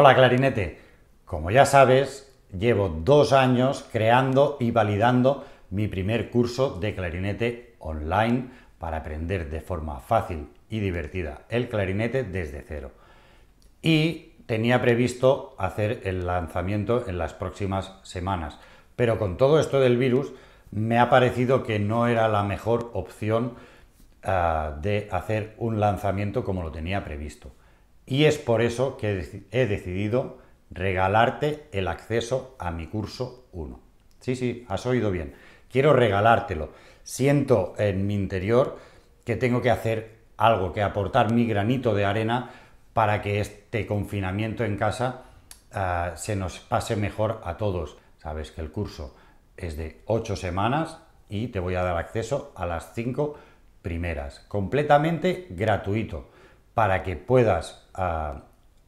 Hola clarinete, como ya sabes, llevo dos años creando y validando mi primer curso de clarinete online para aprender de forma fácil y divertida el clarinete desde cero. Y tenía previsto hacer el lanzamiento en las próximas semanas, pero con todo esto del virus me ha parecido que no era la mejor opción ah, de hacer un lanzamiento como lo tenía previsto. Y es por eso que he decidido regalarte el acceso a mi curso 1. Sí, sí, has oído bien. Quiero regalártelo. Siento en mi interior que tengo que hacer algo, que aportar mi granito de arena para que este confinamiento en casa ah, se nos pase mejor a todos. Sabes que el curso es de 8 semanas y te voy a dar acceso a las 5 primeras, completamente gratuito, para que puedas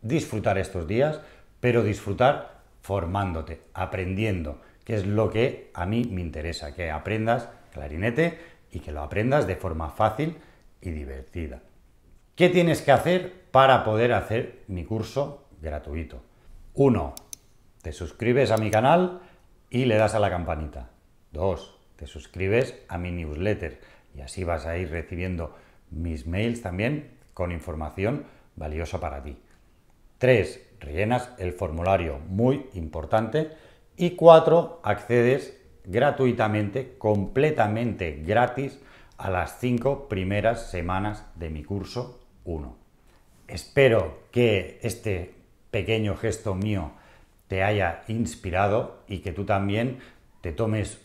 disfrutar estos días, pero disfrutar formándote, aprendiendo, que es lo que a mí me interesa, que aprendas clarinete y que lo aprendas de forma fácil y divertida. ¿Qué tienes que hacer para poder hacer mi curso gratuito? 1. Te suscribes a mi canal y le das a la campanita. 2. Te suscribes a mi newsletter y así vas a ir recibiendo mis mails también con información valiosa para ti. 3. Rellenas el formulario, muy importante. Y 4. Accedes gratuitamente, completamente gratis, a las 5 primeras semanas de mi curso 1. Espero que este pequeño gesto mío te haya inspirado y que tú también te tomes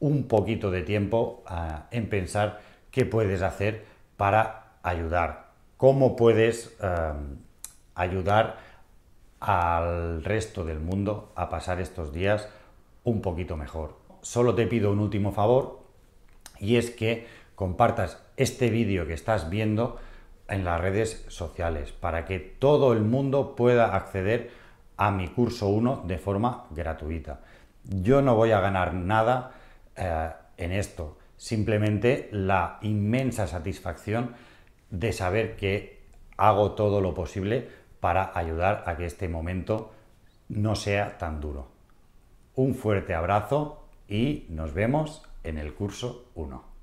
un poquito de tiempo ah, en pensar qué puedes hacer para ayudar cómo puedes em, ayudar al resto del mundo a pasar estos días un poquito mejor. Solo te pido un último favor y es que compartas este vídeo que estás viendo en las redes sociales para que todo el mundo pueda acceder a mi curso 1 de forma gratuita. Yo no voy a ganar nada eh, en esto, simplemente la inmensa satisfacción de saber que hago todo lo posible para ayudar a que este momento no sea tan duro. Un fuerte abrazo y nos vemos en el curso 1.